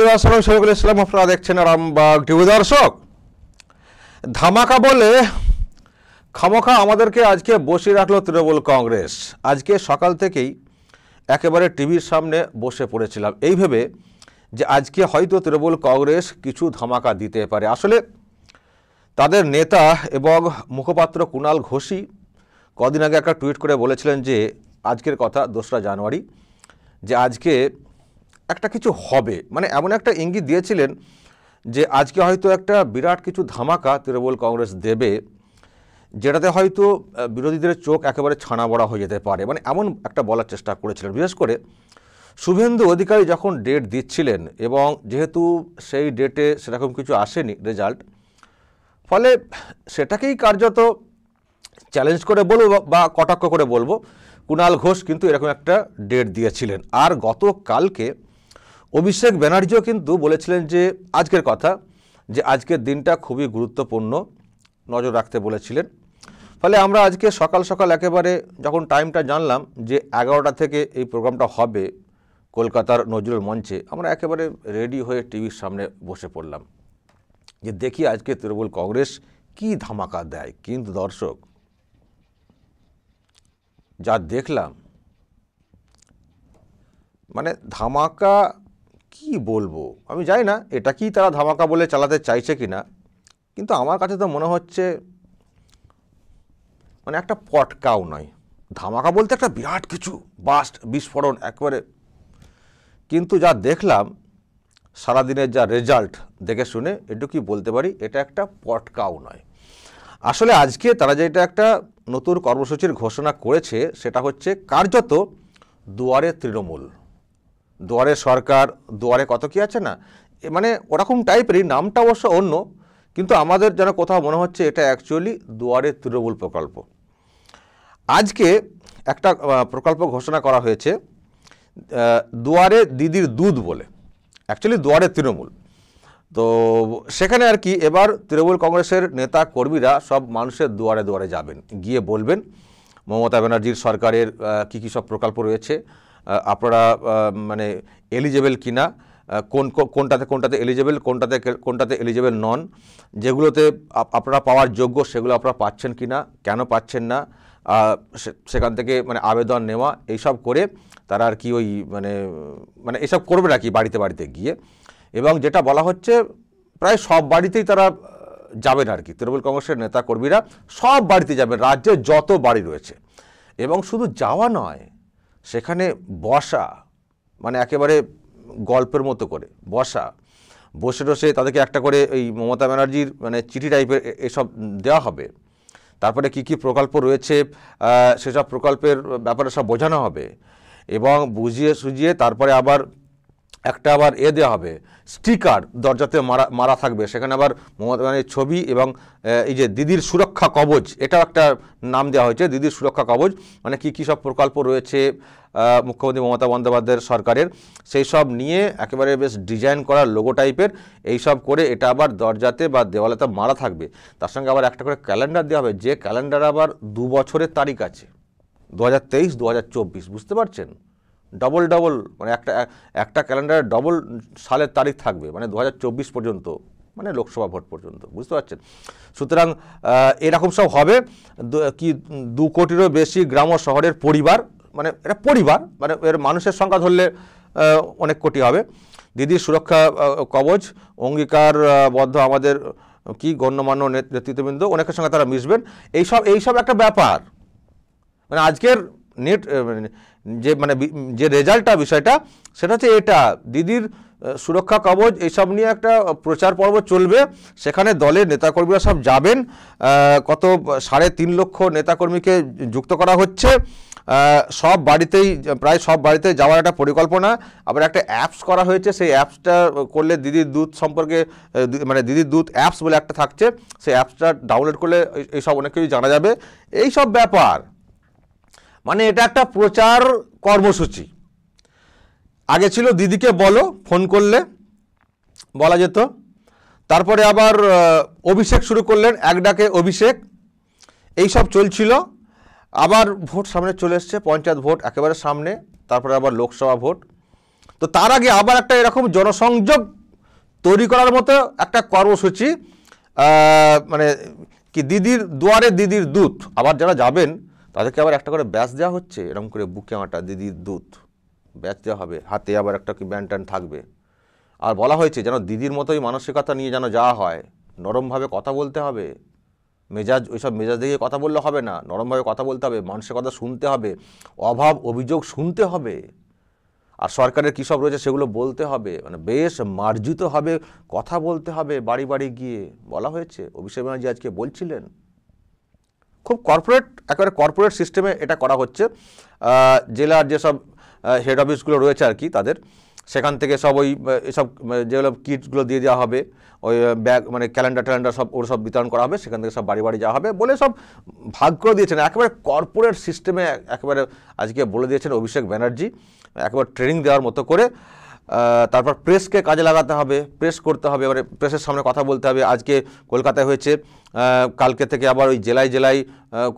ইসলাম আপনারা দেখছেন রামবাগ টিভি দর্শক ধামাকা বলে খামোখা আমাদেরকে আজকে বসিয়ে রাখলো তৃণমূল কংগ্রেস আজকে সকাল থেকেই একেবারে টিভির সামনে বসে পড়েছিলাম এই ভেবে যে আজকে হয়তো তৃণমূল কংগ্রেস কিছু ধামাকা দিতে পারে আসলে তাদের নেতা এবং মুখপাত্র কুণাল ঘোষী কদিন আগে একটা টুইট করে বলেছিলেন যে আজকের কথা দোসরা জানুয়ারি যে আজকে একটা কিছু হবে মানে এমন একটা ইঙ্গিত দিয়েছিলেন যে আজকে হয়তো একটা বিরাট কিছু ধামাকা তৃণমূল কংগ্রেস দেবে যেটাতে হয়তো বিরোধীদের চোখ একেবারে ছানা বড়া হয়ে যেতে পারে মানে এমন একটা বলার চেষ্টা করেছিলেন বিশেষ করে শুভেন্দু অধিকারী যখন ডেট দিচ্ছিলেন এবং যেহেতু সেই ডেটে সেরকম কিছু আসেনি রেজাল্ট ফলে সেটাকেই কার্যত চ্যালেঞ্জ করে বলবো বা কটাক্ষ করে বলবো কুণাল ঘোষ কিন্তু এরকম একটা ডেট দিয়েছিলেন আর গতকালকে অভিষেক ব্যানার্জিও কিন্তু বলেছিলেন যে আজকের কথা যে আজকের দিনটা খুবই গুরুত্বপূর্ণ নজর রাখতে বলেছিলেন ফলে আমরা আজকে সকাল সকাল একেবারে যখন টাইমটা জানলাম যে এগারোটা থেকে এই প্রোগ্রামটা হবে কলকাতার নজরুল মঞ্চে আমরা একেবারে রেডি হয়ে টিভির সামনে বসে পড়লাম যে দেখি আজকে তৃণমূল কংগ্রেস কি ধামাকা দেয় কিন্তু দর্শক যা দেখলাম মানে ধামাকা কি বলবো আমি জানি না এটা কি তারা ধামাকা বলে চালাতে চাইছে কি না কিন্তু আমার কাছে তো মনে হচ্ছে মানে একটা পটকাও নয় ধামাকা বলতে একটা বিরাট কিছু বাস্ট বিস্ফোরণ একবারে কিন্তু যা দেখলাম সারাদিনের যা রেজাল্ট দেখে শুনে এটু কি বলতে পারি এটা একটা পটকাও নয় আসলে আজকে তারা যেটা একটা নতুন কর্মসূচির ঘোষণা করেছে সেটা হচ্ছে কার্যত দুয়ারে তৃণমূল দুয়ারে সরকার দুয়ারে কত কি আছে না মানে ওরকম টাইপেরই নামটা অবশ্য অন্য কিন্তু আমাদের যেন কোথাও মনে হচ্ছে এটা অ্যাকচুয়ালি দুয়ারে তৃণমূল প্রকল্প আজকে একটা প্রকল্প ঘোষণা করা হয়েছে দুয়ারে দিদির দুধ বলে অ্যাকচুয়ালি দুয়ারে তৃণমূল তো সেখানে আর কি এবার তৃণমূল কংগ্রেসের নেতা কর্মীরা সব মানুষের দুয়ারে দুয়ারে যাবেন গিয়ে বলবেন মমতা ব্যানার্জির সরকারের কী কী সব প্রকল্প রয়েছে আপনারা মানে এলিজেবেল কিনা কোন কোনটাতে কোনটাতে এলিজেবেল কোনটাতে কোনটাতে এলিজেবেল নন যেগুলোতে আপনারা পাওয়ার যোগ্য সেগুলো আপনারা পাচ্ছেন কি না কেন পাচ্ছেন না সেখান থেকে মানে আবেদন নেওয়া এইসব করে তারা আর কি ওই মানে মানে এসব করবে না কি বাড়িতে বাড়িতে গিয়ে এবং যেটা বলা হচ্ছে প্রায় সব বাড়িতেই তারা যাবেন আর কি তৃণমূল কংগ্রেসের নেতাকর্মীরা সব বাড়িতে যাবেন রাজ্যে যত বাড়ি রয়েছে এবং শুধু যাওয়া নয় সেখানে বসা মানে একেবারে গল্পের মতো করে বসা বসে বসে তাদেরকে একটা করে এই মমতা ব্যানার্জির মানে চিঠি টাইপের এসব দেওয়া হবে তারপরে কি কি প্রকল্প রয়েছে সেসব প্রকল্পের ব্যাপারে সব বোঝানো হবে এবং বুঝিয়ে সুঝিয়ে তারপরে আবার একটা আবার এ দেওয়া হবে স্টিকার দরজাতে মারা মারা থাকবে সেখানে আবার মমতা ব্যানার্জির ছবি এবং এই যে দিদির সুরক্ষা কবচ এটাও একটা নাম দেওয়া হয়েছে দিদির সুরক্ষা কবচ মানে কী কী সব প্রকল্প রয়েছে মুখ্যমন্ত্রী মমতা বন্দ্যোপাধ্যায়ের সরকারের সেই সব নিয়ে একেবারে বেশ ডিজাইন করা লোগো টাইপের এই সব করে এটা আবার দরজাতে বা দেওয়ালেতে মারা থাকবে তার সঙ্গে আবার একটা করে ক্যালেন্ডার দেওয়া হবে যে ক্যালেন্ডার আবার দু বছরের তারিখ আছে দু হাজার তেইশ দু হাজার চব্বিশ বুঝতে পারছেন ডবল ডবল মানে একটা একটা ক্যালেন্ডারে ডবল সালের তারিখ থাকবে মানে দু পর্যন্ত মানে লোকসভা ভোট পর্যন্ত বুঝতে পারছেন সুতরাং এরকম সব হবে কি দু কোটিরও বেশি গ্রাম ও শহরের পরিবার মানে এটা পরিবার মানে এর মানুষের সংখ্যা ধরলে অনেক কোটি হবে দিদি সুরক্ষা কবচ অঙ্গীকারবদ্ধ আমাদের কি গণ্যমান্য নেতৃত্ববৃন্দ অনেকের সঙ্গে তারা মিশবেন এইসব এইসব একটা ব্যাপার মানে আজকের নেট মানে যে মানে যে রেজাল্টটা বিষয়টা সেটা হচ্ছে এটা দিদির সুরক্ষা কবচ এইসব নিয়ে একটা প্রচার পর্ব চলবে সেখানে দলের নেতাকর্মীরা সব যাবেন কত সাড়ে তিন লক্ষ নেতাকর্মীকে যুক্ত করা হচ্ছে সব বাড়িতেই প্রায় সব বাড়িতে যাওয়ার একটা পরিকল্পনা আবার একটা অ্যাপস করা হয়েছে সেই অ্যাপসটা করলে দিদির দুধ সম্পর্কে মানে দিদির দুধ অ্যাপস বলে একটা থাকছে সেই অ্যাপসটা ডাউনলোড করলে এইসব অনেক কিছু জানা যাবে এই সব ব্যাপার মানে এটা একটা প্রচার কর্মসূচি আগে ছিল দিদিকে বলো ফোন করলে বলা যেত তারপরে আবার অভিষেক শুরু করলেন এক ডাকে অভিষেক এইসব চলছিল আবার ভোট সামনে চলে এসছে পঞ্চায়েত ভোট একেবারে সামনে তারপরে আবার লোকসভা ভোট তো তার আগে আবার একটা এরকম জনসংযোগ তৈরি করার মতো একটা কর্মসূচি মানে কি দিদির দুয়ারে দিদির দূত আবার যারা যাবেন তাদেরকে আবার একটা করে ব্যাচ দেওয়া হচ্ছে এরকম করে বুকে আঁটা দিদির দুধ ব্যাচ দেওয়া হবে হাতে আবার একটা কি ব্যান্ড ট্যান থাকবে আর বলা হয়েছে যেন দিদির মতোই মানসিকতা নিয়ে যেন যাওয়া হয় নরমভাবে কথা বলতে হবে মেজাজ ওইসব মেজাজ দেখে কথা বললে হবে না নরমভাবে কথা বলতে হবে মানুষের কথা শুনতে হবে অভাব অভিযোগ শুনতে হবে আর সরকারের কী সব রয়েছে সেগুলো বলতে হবে মানে বেশ মার্জিত হবে কথা বলতে হবে বাড়ি বাড়ি গিয়ে বলা হয়েছে অভিষেক ব্যানার্জি আজকে বলছিলেন খুব কর্পোরেট একেবারে কর্পোরেট সিস্টেমে এটা করা হচ্ছে জেলার যেসব হেড অফিসগুলো রয়েছে আর কি তাদের সেখান থেকে সব ওই এসব যেগুলো কিটগুলো দিয়ে দেওয়া হবে ওই ব্যাগ মানে ক্যালেন্ডার ট্যালেন্ডার সব ওর সব বিতরণ করা হবে সেখান থেকে সব বাড়ি বাড়ি যাওয়া হবে বলে সব ভাগ করে দিয়েছেন একেবারে কর্পোরেট সিস্টেমে একেবারে আজকে বলে দিয়েছেন অভিষেক ব্যানার্জি একেবারে ট্রেনিং দেওয়ার মতো করে তারপর প্রেসকে কাজে লাগাতে হবে প্রেস করতে হবে মানে প্রেসের সামনে কথা বলতে হবে আজকে কলকাতায় হয়েছে কালকে থেকে আবার ওই জেলায় জেলায়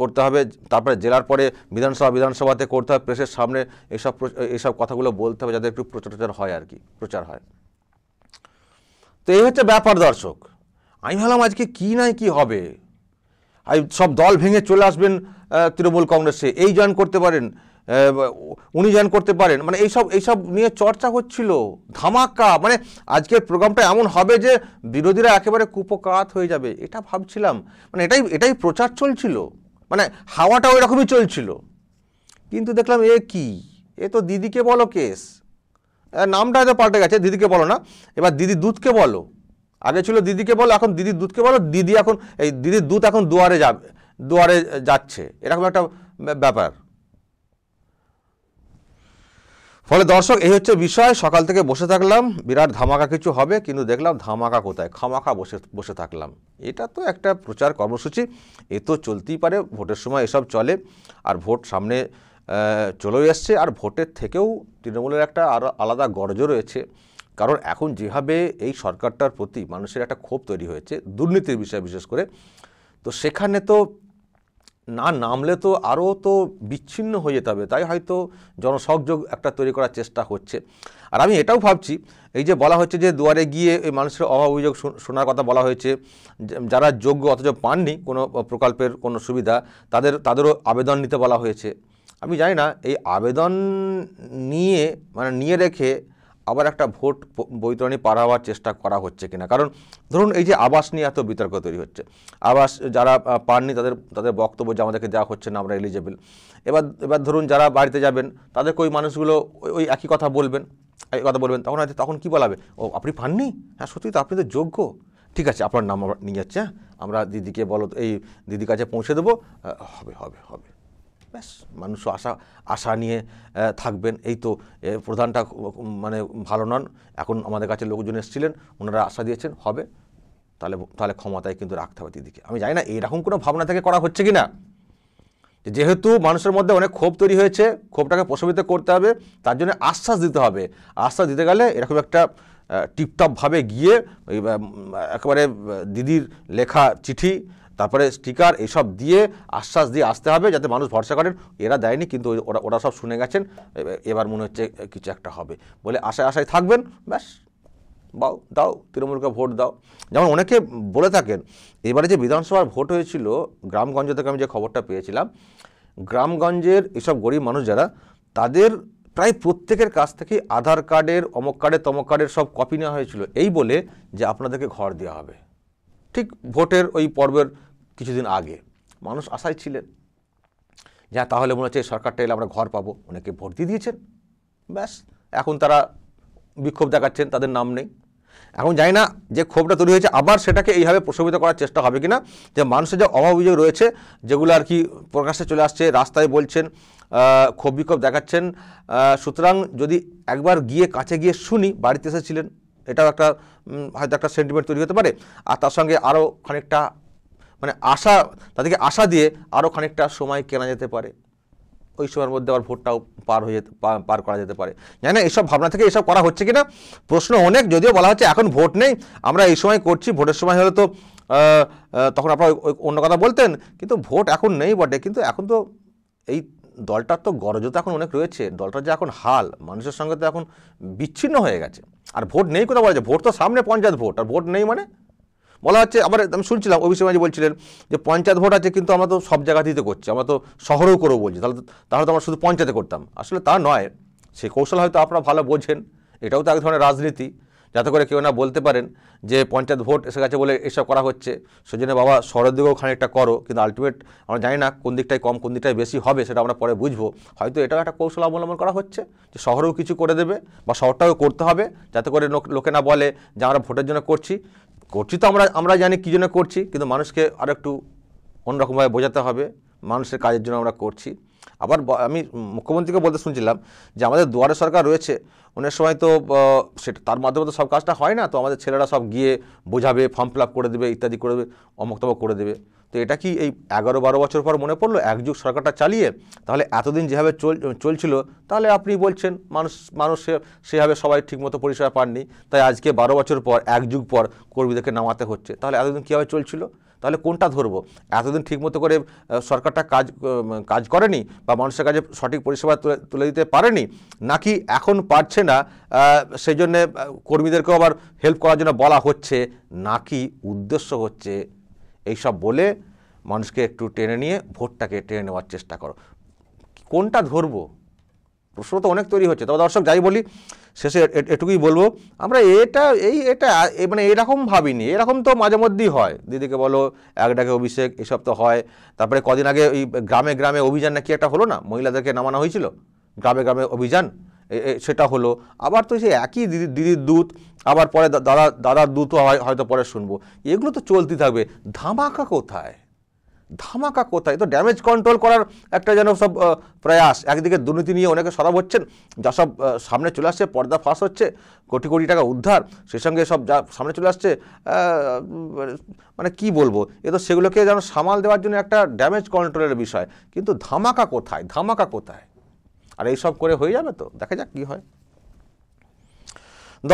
করতে হবে তারপরে জেলার পরে বিধানসভা বিধানসভাতে করতে হবে প্রেসের সামনে এসব এইসব কথাগুলো বলতে হবে যাদের একটু প্রচার হয় আর কি প্রচার হয় তো এই হচ্ছে ব্যাপার দর্শক আমি ভাবলাম আজকে কি নাই কি হবে সব দল ভেঙে চলে আসবেন তৃণমূল কংগ্রেসে এই জয়েন করতে পারেন উনি জয়েন করতে পারেন মানে এইসব এইসব নিয়ে চর্চা হচ্ছিল ধামাকা মানে আজকের প্রোগ্রামটা এমন হবে যে বিরোধীরা একেবারে কুপকাত হয়ে যাবে এটা ভাবছিলাম মানে এটাই এটাই প্রচার চলছিল মানে হাওয়াটা ওই রকমই চলছিল কিন্তু দেখলাম এ কি এ তো দিদিকে বলো কেস নামটা তো পাল্টে গেছে দিদিকে বলো না এবার দিদি দুধকে বলো আগে ছিল দিদিকে বলো এখন দিদির দুধকে বলো দিদি এখন এই দিদির দুধ এখন দুয়ারে যাবে দুয়ারে যাচ্ছে এরকম একটা ব্যাপার ফলে দর্শক এই হচ্ছে বিষয় সকাল থেকে বসে থাকলাম বিরাট ধামাকা কিছু হবে কিন্তু দেখলাম ধামাকা কোথায় খামাখা বসে বসে থাকলাম এটা তো একটা প্রচার কর্মসূচি এ তো চলতেই পারে ভোটের সময় এসব চলে আর ভোট সামনে চলেও এসছে আর ভোটের থেকেও তৃণমূলের একটা আর আলাদা গর্জ রয়েছে কারণ এখন যেভাবে এই সরকারটার প্রতি মানুষের একটা ক্ষোভ তৈরি হয়েছে দুর্নীতির বিষয়ে বিশেষ করে তো সেখানে তো না নামলে তো আরও তো বিচ্ছিন্ন হয়ে যেতে হবে তাই হয়তো জনসংযোগ একটা তৈরি করার চেষ্টা হচ্ছে আর আমি এটাও ভাবছি এই যে বলা হচ্ছে যে দুয়ারে গিয়ে এই মানুষের অভাব অভিযোগ শোনার কথা বলা হয়েছে যারা যোগ্য অথচ পাননি কোনো প্রকল্পের কোনো সুবিধা তাদের তাদেরও আবেদন নিতে বলা হয়েছে আমি জানি না এই আবেদন নিয়ে মানে নিয়ে রেখে আবার একটা ভোট বৈতরণী পার হওয়ার চেষ্টা করা হচ্ছে কিনা কারণ ধরুন এই যে আবাস নিয়ে এত বিতর্ক তৈরি হচ্ছে আবাস যারা পাননি তাদের তাদের বক্তব্য যে আমাদেরকে দেওয়া হচ্ছে না আমরা এলিজেবল এবার এবার ধরুন যারা বাড়িতে যাবেন তাদেরকে ওই মানুষগুলো ওই একই কথা বলবেন একই কথা বলবেন তখন হয়তো তখন কী বলাবে ও আপনি পাননি হ্যাঁ সত্যি তো আপনি তো যোগ্য ঠিক আছে আপনার নাম নিয়ে যাচ্ছে হ্যাঁ? আমরা দিদিকে বলো এই দিদির কাছে পৌঁছে দেবো হবে হবে হবে ব্যাস মানুষ আশা আশা নিয়ে থাকবেন এই তো প্রধানটা মানে ভালো নন এখন আমাদের কাছে লোকজন এসেছিলেন ওনারা আশা দিয়েছেন হবে তাহলে তাহলে ক্ষমতায় কিন্তু রাখতে হবে দিদিকে আমি জানি না এরকম কোনো ভাবনা থেকে করা হচ্ছে কি না যেহেতু মানুষের মধ্যে অনেক ক্ষোভ তৈরি হয়েছে ক্ষোভটাকে প্রশমিত করতে হবে তার জন্য আশ্বাস দিতে হবে আশ্বাস দিতে গেলে এরকম একটা টিপটপভাবে গিয়ে একেবারে দিদির লেখা চিঠি তারপরে স্টিকার এসব দিয়ে আশ্বাস দিয়ে আসতে হবে যাতে মানুষ ভরসা করেন এরা দেয়নি কিন্তু ওরা ওরা সব শুনে গেছেন এবার মনে হচ্ছে কিছু একটা হবে বলে আশায় আশায় থাকবেন ব্যাস বাও দাও তৃণমূলকে ভোট দাও যেমন অনেকে বলে থাকেন এবারে যে বিধানসভার ভোট হয়েছিল গ্রামগঞ্জ থেকে আমি যে খবরটা পেয়েছিলাম গ্রামগঞ্জের এসব গরিব মানুষ যারা তাদের প্রায় প্রত্যেকের কাছ থেকে আধার কার্ডের অমক কার্ডের তমক কার্ডের সব কপি নেওয়া হয়েছিল এই বলে যে আপনাদেরকে ঘর দেওয়া হবে ঠিক ভোটের ওই পর্বের কিছুদিন আগে মানুষ আশায় ছিলেন যা হ্যাঁ, তাহলে মনে হচ্ছে সরকারটা এলে আমরা ঘর পাবো অনেকে ভোট দিয়ে দিয়েছেন ব্যাস এখন তারা বিক্ষোভ দেখাচ্ছেন তাদের নাম নেই এখন জানি না যে ক্ষোভটা তৈরি হয়েছে আবার সেটাকে এইভাবে প্রশমিত করার চেষ্টা হবে কিনা যে মানুষের যে অভাব অভিযোগ রয়েছে যেগুলো আর কি প্রকাশ্যে চলে আসছে রাস্তায় বলছেন ক্ষোভ বিক্ষোভ দেখাচ্ছেন সুতরাং যদি একবার গিয়ে কাছে গিয়ে শুনি বাড়িতে এসেছিলেন এটাও একটা হয়তো একটা সেন্টিমেন্ট তৈরি হতে পারে আর তার সঙ্গে আরও খানিকটা মানে আশা তাদেরকে আশা দিয়ে আরও খানিকটা সময় কেনা যেতে পারে ওই সময়ের মধ্যে আবার ভোটটাও পার হয়ে পার করা যেতে পারে জানি না এইসব ভাবনা থেকে এসব করা হচ্ছে কিনা প্রশ্ন অনেক যদিও বলা হচ্ছে এখন ভোট নেই আমরা এই সময় করছি ভোটের সময় হলে তো তখন আপনারা অন্য কথা বলতেন কিন্তু ভোট এখন নেই বটে কিন্তু এখন তো এই দলটার তো গরজ তো এখন অনেক রয়েছে দলটার যে এখন হাল মানুষের সঙ্গে তো এখন বিচ্ছিন্ন হয়ে গেছে আর ভোট নেই কোথাও বলা যায় ভোট তো সামনে পঞ্চায়েত ভোট আর ভোট নেই মানে বলা হচ্ছে আবার আমি শুনছিলাম অভিষেক মাঝে বলছিলেন যে পঞ্চায়েত ভোট আছে কিন্তু আমরা তো সব জায়গাতেই তো করছি আমরা তো শহরেও করবো বলছি তাহলে তাহলে তো আমরা শুধু পঞ্চায়েতে করতাম আসলে তা নয় সেই কৌশল হয়তো আপনারা ভালো বোঝেন এটাও তো এক ধরনের রাজনীতি যাতে করে কেউ না বলতে পারেন যে পঞ্চায়েত ভোট এসে গেছে বলে এসব করা হচ্ছে সেজন্য বাবা শহরের দিকেও খানিকটা করো কিন্তু আলটিমেট আমরা জানি না কোন দিকটায় কম কোন দিকটায় বেশি হবে সেটা আমরা পরে বুঝবো হয়তো এটাও একটা কৌশল অবলম্বন করা হচ্ছে যে শহরেও কিছু করে দেবে বা শহরটাও করতে হবে যাতে করে লোকে না বলে যে আমরা ভোটের জন্য করছি করছি তো আমরা আমরা জানি কী জন্য করছি কিন্তু মানুষকে আরেকটু অন্যরকমভাবে বোঝাতে হবে মানুষের কাজের জন্য আমরা করছি আবার আমি মুখ্যমন্ত্রীকে বলতে শুনছিলাম যে আমাদের দুয়ারে সরকার রয়েছে অনেক সময় তো সেটা তার মাধ্যমে তো সব কাজটা হয় না তো আমাদের ছেলেরা সব গিয়ে বোঝাবে ফর্ম ফিল করে দেবে ইত্যাদি করে দেবে অমুক করে দেবে তো এটা কি এই এগারো বারো বছর পর মনে পড়লো একযুগ সরকারটা চালিয়ে তাহলে এতদিন যেভাবে চল চলছিল তাহলে আপনি বলছেন মানুষ মানুষ সেভাবে সবাই ঠিকমতো পরিষেবা পাননি তাই আজকে বারো বছর পর এক যুগ পর কর্মীদেরকে নামাতে হচ্ছে তাহলে এতদিন কীভাবে চলছিল তাহলে কোনটা ধরবো এতদিন ঠিকমতো করে সরকারটা কাজ কাজ করেনি বা মানুষের কাছে সঠিক পরিষেবা তুলে দিতে পারেনি নাকি এখন পারছে না সেই জন্যে কর্মীদেরকেও আবার হেল্প করার জন্য বলা হচ্ছে নাকি উদ্দেশ্য হচ্ছে এইসব বলে মানুষকে একটু টেনে নিয়ে ভোটটাকে টেনে নেওয়ার চেষ্টা করো কোনটা ধরবো প্রশ্ন তো অনেক তৈরি হচ্ছে তবে দর্শক যাই বলি শেষে এটুকুই বলবো আমরা এটা এই এটা মানে এরকম ভাবিনি এরকম তো মাঝে মধ্যেই হয় দিদিকে বলো এক ডাকে অভিষেক এসব তো হয় তারপরে কদিন আগে ওই গ্রামে গ্রামে অভিযান নাকি একটা হলো না মহিলাদেরকে নামানো হয়েছিল গ্রামে গ্রামে অভিযান সেটা হলো আবার তো সেই একই দিদি দিদির দূত আবার পরে দাদা দাদার দূতও হয়তো পরে শুনবো এগুলো তো চলতে থাকবে ধামাকা কোথায় ধামাকা কোথায় তো ড্যামেজ কন্ট্রোল করার একটা যেন সব প্রয়াস একদিকে দুর্নীতি নিয়ে অনেকে সরব হচ্ছেন যা সব সামনে চলে আসছে পর্দা ফাঁস হচ্ছে কোটি কোটি টাকা উদ্ধার সে সঙ্গে সব যা সামনে চলে আসছে মানে কি বলবো এ তো সেগুলোকে যেন সামাল দেওয়ার জন্য একটা ড্যামেজ কন্ট্রোলের বিষয় কিন্তু ধামাকা কোথায় ধামাকা কোথায় আর এইসব করে হয়ে যাবে তো দেখা যাক কী হয়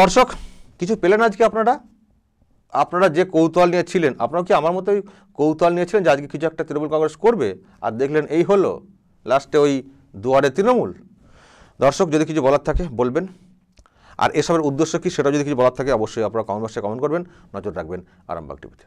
দর্শক কিছু পেলেন আজকে আপনারা আপনারা যে কৌতূহল নিয়ে ছিলেন আপনারা কি আমার মতোই কৌতূহল নিয়েছিলেন যে আজকে কিছু একটা তৃণমূল কংগ্রেস করবে আর দেখলেন এই হলো লাস্টে ওই দুয়ারে তৃণমূল দর্শক যদি কিছু বলার থাকে বলবেন আর এসবের উদ্দেশ্য কী সেটা যদি কিছু বলার থাকে অবশ্যই আপনারা কমেন্ট বক্সে কমেন্ট করবেন নজর রাখবেন আরামবাগ টিভিতে